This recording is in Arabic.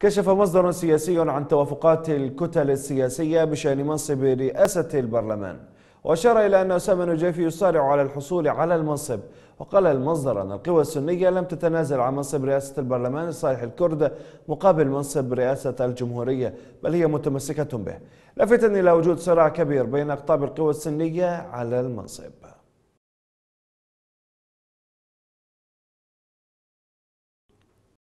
كشف مصدر سياسي عن توافقات الكتل السياسية بشأن منصب رئاسة البرلمان وأشار إلى أن أسامة نجيفي يصارع على الحصول على المنصب وقال المصدر أن القوى السنية لم تتنازل عن منصب رئاسة البرلمان لصالح الكرد مقابل منصب رئاسة الجمهورية بل هي متمسكة به لافتا إلى وجود صراع كبير بين أقطاب القوى السنية على المنصب